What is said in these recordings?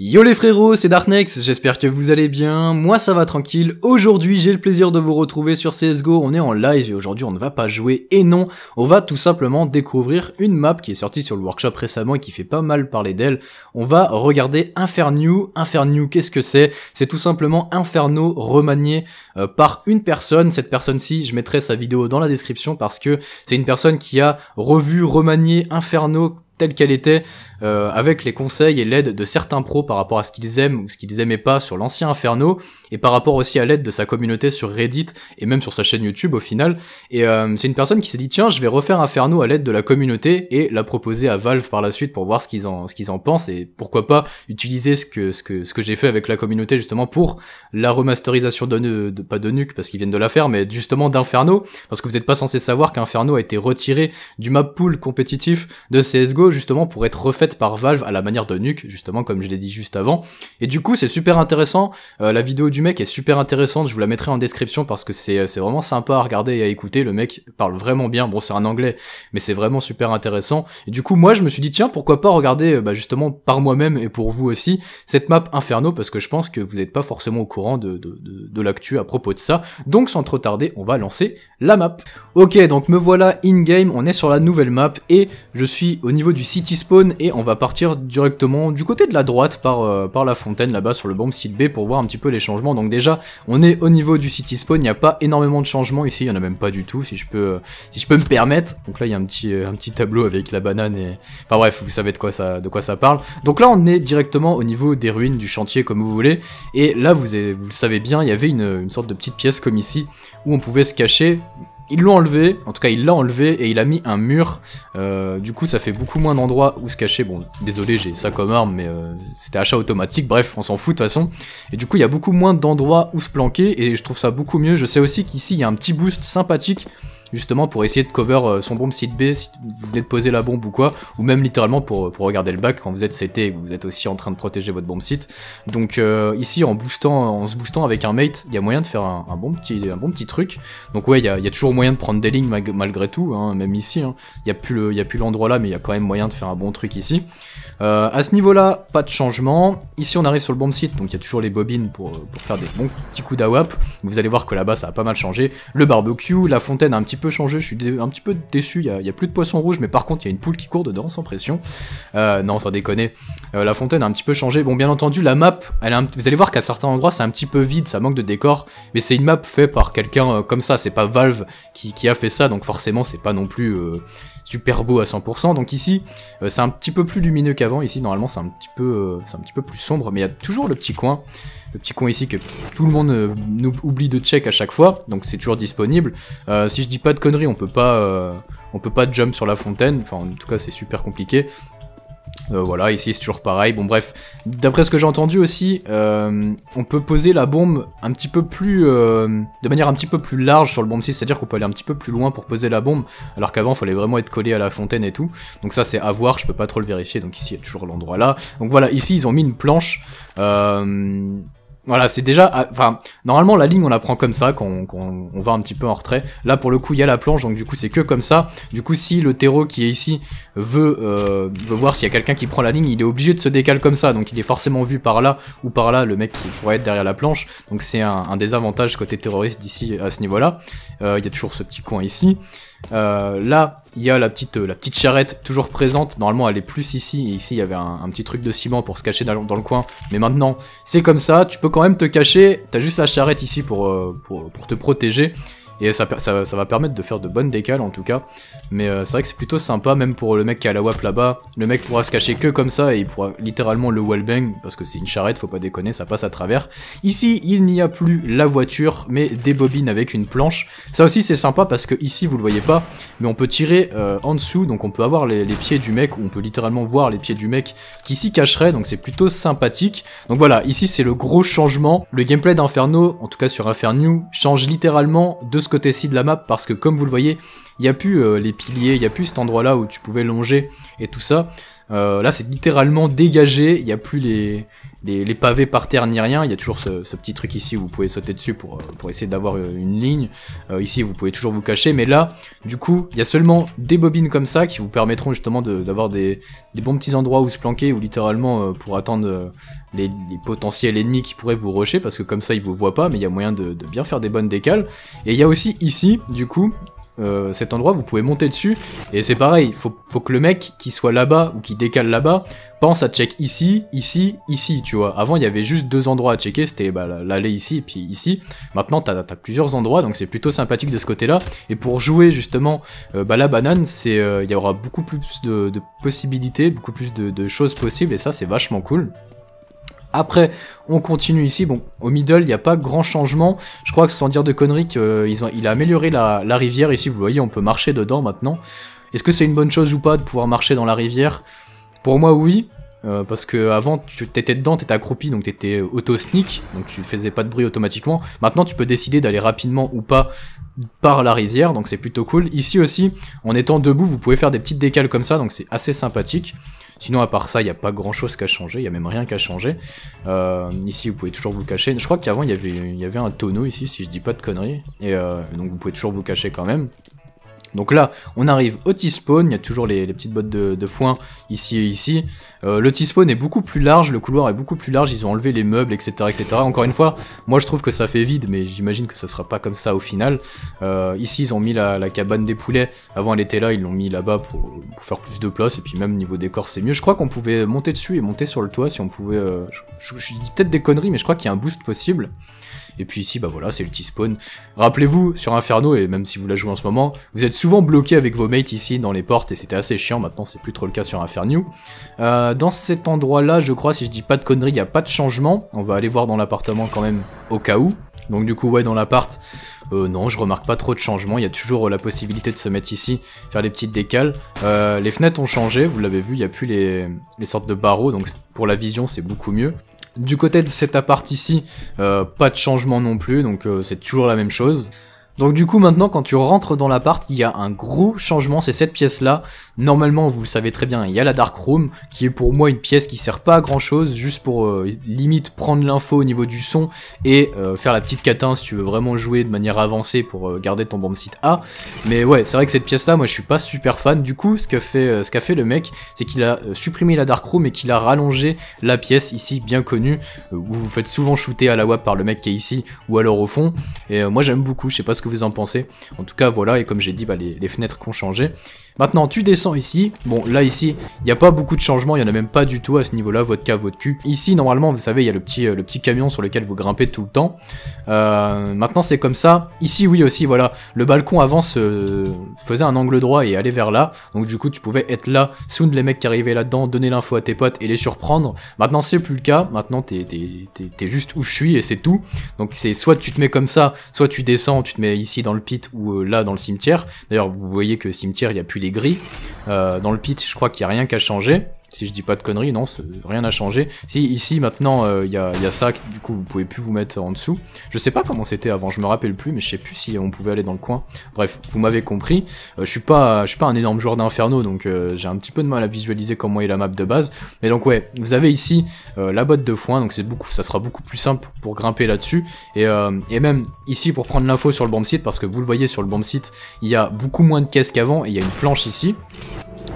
Yo les frérots, c'est Darknex, j'espère que vous allez bien, moi ça va tranquille, aujourd'hui j'ai le plaisir de vous retrouver sur CSGO, on est en live et aujourd'hui on ne va pas jouer et non, on va tout simplement découvrir une map qui est sortie sur le workshop récemment et qui fait pas mal parler d'elle, on va regarder Infernew, Infernew qu'est-ce que c'est C'est tout simplement Inferno remanié euh, par une personne, cette personne-ci, je mettrai sa vidéo dans la description parce que c'est une personne qui a revu, remanié Inferno telle qu'elle était euh, avec les conseils et l'aide de certains pros par rapport à ce qu'ils aiment ou ce qu'ils aimaient pas sur l'ancien Inferno, et par rapport aussi à l'aide de sa communauté sur Reddit et même sur sa chaîne YouTube au final. Et euh, c'est une personne qui s'est dit tiens, je vais refaire Inferno à l'aide de la communauté et la proposer à Valve par la suite pour voir ce qu'ils en, ce qu'ils en pensent et pourquoi pas utiliser ce que, ce que, ce que j'ai fait avec la communauté justement pour la remasterisation de, e, de, pas de Nuke parce qu'ils viennent de la faire, mais justement d'Inferno parce que vous n'êtes pas censé savoir qu'Inferno a été retiré du map pool compétitif de CSGO justement pour être refait par Valve à la manière de Nuke, justement, comme je l'ai dit juste avant. Et du coup, c'est super intéressant. Euh, la vidéo du mec est super intéressante. Je vous la mettrai en description parce que c'est vraiment sympa à regarder et à écouter. Le mec parle vraiment bien. Bon, c'est un anglais, mais c'est vraiment super intéressant. Et du coup, moi, je me suis dit, tiens, pourquoi pas regarder, euh, bah, justement, par moi-même et pour vous aussi, cette map Inferno parce que je pense que vous n'êtes pas forcément au courant de, l'actu à propos de ça. Donc, sans trop tarder, on va lancer la map. Ok, donc me voilà in-game. On est sur la nouvelle map et je suis au niveau du city spawn et on va partir directement du côté de la droite par, euh, par la fontaine là-bas sur le bomb site B pour voir un petit peu les changements. Donc déjà, on est au niveau du city spawn, il n'y a pas énormément de changements ici, il n'y en a même pas du tout si je peux, euh, si je peux me permettre. Donc là, il y a un petit, euh, un petit tableau avec la banane et... Enfin bref, vous savez de quoi, ça, de quoi ça parle. Donc là, on est directement au niveau des ruines du chantier comme vous voulez. Et là, vous, vous le savez bien, il y avait une, une sorte de petite pièce comme ici où on pouvait se cacher ils l'ont enlevé, en tout cas il l'a enlevé et il a mis un mur. Euh, du coup ça fait beaucoup moins d'endroits où se cacher. Bon désolé j'ai ça comme arme mais euh, c'était achat automatique, bref on s'en fout de toute façon. Et du coup il y a beaucoup moins d'endroits où se planquer et je trouve ça beaucoup mieux. Je sais aussi qu'ici il y a un petit boost sympathique justement pour essayer de cover euh, son bombe site B si vous venez de poser la bombe ou quoi, ou même littéralement pour, regarder le bac quand vous êtes CT et vous êtes aussi en train de protéger votre bombe site. Donc euh, ici en boostant, en se boostant avec un mate, il y a moyen de faire un, bon, petit, un bon petit truc. Donc ouais, il y a, toujours moyen de prendre des lignes malgré tout, hein, même ici. Hein. Il n'y a plus l'endroit là, mais il y a quand même moyen de faire un bon truc ici. Euh, à ce niveau-là, pas de changement. Ici on arrive sur le bomb site, donc il y a toujours les bobines pour, pour faire des bons petits coups d'awap. Vous allez voir que là-bas ça a pas mal changé. Le barbecue, la fontaine a un petit peu changé, je suis un petit peu déçu, il y, a, plus de poisson rouge, mais par contre il y a une poule qui court dedans sans pression. Euh, non, sans déconner, euh, la fontaine a un petit peu changé. Bon, bien entendu, la map, elle vous allez voir qu'à certains endroits c'est un petit peu vide, ça manque de décor, mais c'est une map faite par quelqu'un euh, comme ça, c'est pas Valve qui, a fait ça, donc forcément c'est pas non plus super beau à 100%. Donc ici, c'est un petit peu plus lumineux qu'avant. Ici, normalement, c'est un, petit peu, c'est un petit peu plus sombre, mais il y a toujours le petit coin le petit coin ici que tout le monde euh, nous oublie de check à chaque fois, donc c'est toujours disponible. Euh, si je dis pas de conneries, on peut pas, euh, on peut pas jump sur la fontaine, enfin en tout cas c'est super compliqué. voilà, ici c'est toujours pareil. Bon bref, d'après ce que j'ai entendu aussi, on peut poser la bombe un petit peu plus, de manière un petit peu plus large sur le bombe 6, c'est-à-dire qu'on peut aller un petit peu plus loin pour poser la bombe, alors qu'avant il fallait vraiment être collé à la fontaine et tout. Donc ça c'est à voir, je peux pas trop le vérifier. Donc ici il y a toujours l'endroit là. Donc voilà, ici ils ont mis une planche. Voilà, c'est déjà, ah, enfin, normalement la ligne on la prend comme ça quand on, va un petit peu en retrait. Là pour le coup il y a la planche, donc du coup c'est que comme ça. Du coup si le terreau qui est ici euh, veut, voir s'il y a quelqu'un qui prend la ligne, il est obligé de se décaler comme ça. Donc il est forcément vu par là ou par là, le mec qui pourrait être derrière la planche. Donc c'est un, désavantage côté terroriste d'ici à ce niveau-là. Euh, il y a toujours ce petit coin ici. Euh, là, il y a la petite, la petite charrette toujours présente. Normalement, elle est plus ici. Et ici, il y avait un, petit truc de ciment pour se cacher dans, dans le coin. Mais maintenant, c'est comme ça. Tu peux quand même te cacher. T'as juste la charrette ici pour, euh, pour, te protéger. Et ça, va permettre de faire de bonnes décales en tout cas. Mais euh, c'est vrai que c'est plutôt sympa, même pour le mec qui a la WAP là-bas. Le mec pourra se cacher que comme ça et il pourra littéralement le wallbang, parce que c'est une charrette, faut pas déconner, ça passe à travers. Ici, il n'y a plus la voiture, mais des bobines avec une planche. Ça aussi c'est sympa parce que ici, vous le voyez pas, mais on peut tirer euh, en dessous, donc on peut avoir les, pieds du mec, ou on peut littéralement voir les pieds du mec qui s'y cacherait, donc c'est plutôt sympathique. Donc voilà, ici c'est le gros changement. Le gameplay d'Inferno, en tout cas sur Inferno, change littéralement de ce côté-ci de la map parce que comme vous le voyez, il n'y a plus euh, les piliers, il n'y a plus cet endroit-là où tu pouvais longer et tout ça. Euh, là, c'est littéralement dégagé, il n'y a plus les, les, pavés par terre ni rien, il y a toujours ce, petit truc ici où vous pouvez sauter dessus pour, euh, essayer d'avoir euh, une ligne. Euh, ici vous pouvez toujours vous cacher, mais là, du coup, il y a seulement des bobines comme ça qui vous permettront justement d'avoir des, bons petits endroits où se planquer, ou littéralement pour attendre les, potentiels ennemis qui pourraient vous rusher, parce que comme ça ils vous voient pas, mais il y a moyen de, de bien faire des bonnes décales. Et il y a aussi ici, du coup, euh, cet endroit, vous pouvez monter dessus, et c'est pareil, faut, faut que le mec qui soit là-bas ou qui décale là-bas pense à check ici, ici, ici, tu vois. Avant, il y avait juste deux endroits à checker, c'était bah, l'allée ici et puis ici. Maintenant, t'as as plusieurs endroits, donc c'est plutôt sympathique de ce côté-là. Et pour jouer, justement, euh, bah, la banane, c'est euh, il y aura beaucoup plus de, possibilités, beaucoup plus de, de choses possibles, et ça, c'est vachement cool. Après, on continue ici. Bon, au middle, il n'y a pas grand changement. Je crois que sans dire de conneries, euh, ils il a amélioré la, rivière. Ici, vous voyez, on peut marcher dedans maintenant. Est-ce que c'est une bonne chose ou pas de pouvoir marcher dans la rivière Pour moi, oui. Euh, parce qu'avant tu t'étais dedans, t'étais accroupi, donc t'étais auto-sneak, donc tu faisais pas de bruit automatiquement. Maintenant tu peux décider d'aller rapidement ou pas par la rivière, donc c'est plutôt cool. Ici aussi, en étant debout, vous pouvez faire des petites décales comme ça, donc c'est assez sympathique. Sinon, à part ça, il n'y a pas grand chose qu'à changé il n'y a même rien qu'à changer. Euh, ici, vous pouvez toujours vous cacher. Je crois qu'avant, il y avait, y avait un tonneau ici, si je dis pas de conneries. Et euh, donc, vous pouvez toujours vous cacher quand même. Donc là, on arrive au T-spawn, il y a toujours les, petites bottes de, foin ici et ici. Euh, le T-spawn est beaucoup plus large, le couloir est beaucoup plus large, ils ont enlevé les meubles, etc. etc. Encore une fois, moi je trouve que ça fait vide, mais j'imagine que ça sera pas comme ça au final. Euh, ici, ils ont mis la, cabane des poulets, avant elle était là, ils l'ont mis là-bas pour, faire plus de place, et puis même niveau décor c'est mieux. Je crois qu'on pouvait monter dessus et monter sur le toit si on pouvait... Euh, je, dis peut-être des conneries, mais je crois qu'il y a un boost possible. Et puis ici, bah voilà, c'est le T-spawn. Rappelez-vous, sur Inferno, et même si vous la jouez en ce moment, vous êtes souvent bloqué avec vos mates ici dans les portes, et c'était assez chiant, maintenant c'est plus trop le cas sur Inferno. Euh, dans cet endroit-là, je crois, si je dis pas de conneries, il n'y a pas de changement. On va aller voir dans l'appartement quand même, au cas où. Donc du coup, ouais, dans l'appart, euh, non, je remarque pas trop de changement. Il y a toujours euh, la possibilité de se mettre ici, faire des petites décales. les fenêtres ont changé, vous l'avez vu, il n'y a plus les sortes de barreaux, donc pour la vision, c'est beaucoup mieux. Du côté de cet appart ici, euh, pas de changement non plus, donc euh, c'est toujours la même chose. Donc du coup maintenant quand tu rentres dans l'appart, il y a un gros changement, c'est cette pièce là, Normalement, vous le savez très bien, il y a la Dark Room, qui est pour moi une pièce qui sert pas à grand chose, juste pour euh, limite prendre l'info au niveau du son et euh, faire la petite catin si tu veux vraiment jouer de manière avancée pour euh, garder ton bomb site A. Mais ouais, c'est vrai que cette pièce là, moi je suis pas super fan. Du coup, ce qu'a fait, ce qu'a fait le mec, c'est qu'il a supprimé la Dark Room et qu'il a rallongé la pièce ici bien connue, où vous faites souvent shooter à la WAP par le mec qui est ici ou alors au fond. Et moi j'aime beaucoup, je sais pas ce que vous en pensez. En tout cas, voilà, et comme j'ai dit, bah, les, fenêtres fenêtres ont changé. Maintenant, tu descends ici. Bon, là, ici, il n'y a pas beaucoup de changements. Il n'y en a même pas du tout à ce niveau-là, votre cas, votre cul. Ici, normalement, vous savez, il y a le petit, euh, le petit camion sur lequel vous grimpez tout le temps. Euh, maintenant, c'est comme ça. Ici, oui, aussi, voilà. Le balcon avance, faisait un angle droit et allait vers là. Donc, du coup, tu pouvais être là, sound les mecs qui arrivaient là-dedans, donner l'info à tes potes et les surprendre. Maintenant, c'est plus le cas. Maintenant, t'es juste où je suis et c'est tout. Donc, c'est soit tu te mets comme ça, soit tu descends, tu te mets ici dans le pit ou euh, là dans le cimetière. D'ailleurs, vous voyez que cimetière, il n'y a plus les gris euh, dans le pit, je crois qu'il n'y a rien qu'à changer. Si je dis pas de conneries, non, rien n'a changé. Si, ici, maintenant, euh, il y, a, ça, du coup, vous pouvez plus vous mettre en dessous. Je sais pas comment c'était avant, je me rappelle plus, mais je sais plus si on pouvait aller dans le coin. Bref, vous m'avez compris. Euh, je suis pas, suis pas un énorme joueur d'Inferno, donc euh, j'ai un petit peu de mal à visualiser comment est la map de base. Mais donc, ouais, vous avez ici la botte de foin, donc beaucoup, ça sera beaucoup plus simple pour grimper là-dessus. Et, même ici, pour prendre l'info sur le bomb site, parce que vous le voyez sur le bomb site, il y a beaucoup moins de caisses qu'avant, et il y a une planche ici.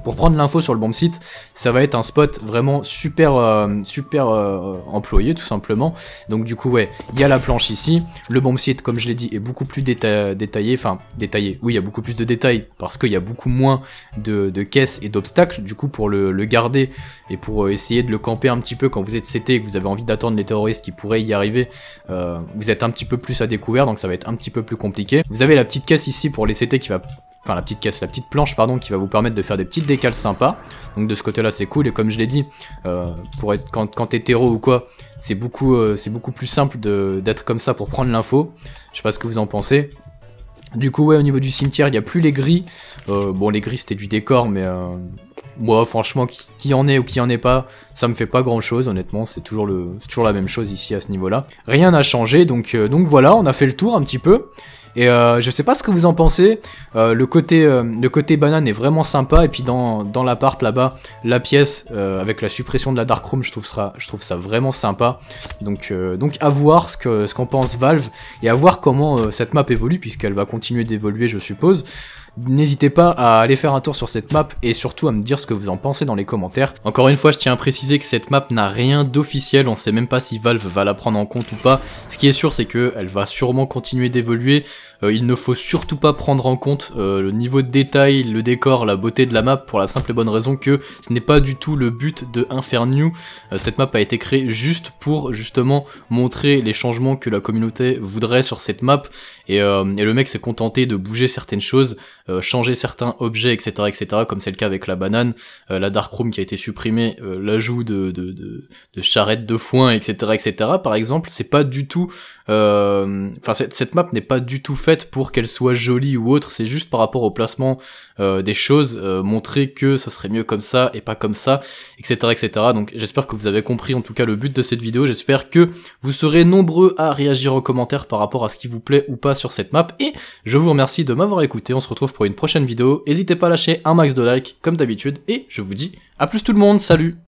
Pour prendre l'info sur le bombsite, site, ça va être un spot vraiment super euh, super euh, employé tout simplement. Donc du coup ouais, il y a la planche ici. Le bombsite, site comme je l'ai dit est beaucoup plus détaillé, enfin détaillé. Oui, il y a beaucoup plus de détails parce qu'il y a beaucoup moins de, caisses et d'obstacles. Du coup pour le, garder et pour euh, essayer de le camper un petit peu quand vous êtes CT et que vous avez envie d'attendre les terroristes qui pourraient y arriver, vous êtes un petit peu plus à découvert donc ça va être un petit peu plus compliqué. Vous avez la petite caisse ici pour les CT qui va enfin la petite caisse, la petite planche pardon, qui va vous permettre de faire des petites décales sympas. Donc de ce côté-là c'est cool et comme je l'ai dit, euh, pour être quand, quand t'es terreau ou quoi, c'est beaucoup, euh, c'est beaucoup plus simple d'être comme ça pour prendre l'info. Je sais pas ce que vous en pensez. Du coup ouais au niveau du cimetière il n'y a plus les gris. Euh, bon les gris c'était du décor mais moi franchement qui, en est ou qui en est pas, ça me fait pas grand chose honnêtement, c'est toujours, le, toujours la même chose ici à ce niveau-là. Rien n'a changé donc, donc voilà on a fait le tour un petit peu. Et euh, je sais pas ce que vous en pensez. Euh, le, côté, euh, côté banane est vraiment sympa. Et puis dans, dans l'appart là-bas, la pièce avec la suppression de la dark room, je trouve ça, je trouve ça vraiment sympa. Donc, donc à voir ce qu'en ce pense Valve et à voir comment cette map évolue, puisqu'elle va continuer d'évoluer, je suppose. N'hésitez pas à aller faire un tour sur cette map et surtout à me dire ce que vous en pensez dans les commentaires. Encore une fois, je tiens à préciser que cette map n'a rien d'officiel, on sait même pas si Valve va la prendre en compte ou pas. Ce qui est sûr, c'est qu'elle va sûrement continuer d'évoluer. Euh, il ne faut surtout pas prendre en compte euh, le niveau de détail, le décor, la beauté de la map pour la simple et bonne raison que ce n'est pas du tout le but de Infernew. Euh, cette map a été créée juste pour justement montrer les changements que la communauté voudrait sur cette map et, et le mec s'est contenté de bouger certaines choses euh, changer certains objets, etc., etc., comme c'est le cas avec la banane, euh, la darkroom qui a été supprimée, euh, l'ajout de, de, de, de, charrettes de foin, etc., etc., par exemple, c'est pas du tout... Enfin, cette, cette map n'est pas du tout faite pour qu'elle soit jolie ou autre, c'est juste par rapport au placement des choses, montrer que ça serait mieux comme ça et pas comme ça, etc., etc., donc j'espère que vous avez compris en tout cas le but de cette vidéo, j'espère que vous serez nombreux à réagir en commentaire par rapport à ce qui vous plaît ou pas sur cette map, et je vous remercie de m'avoir écouté, on se retrouve pour une prochaine vidéo. N'hésitez pas à lâcher un max de likes comme d'habitude et je vous dis à plus tout le monde, salut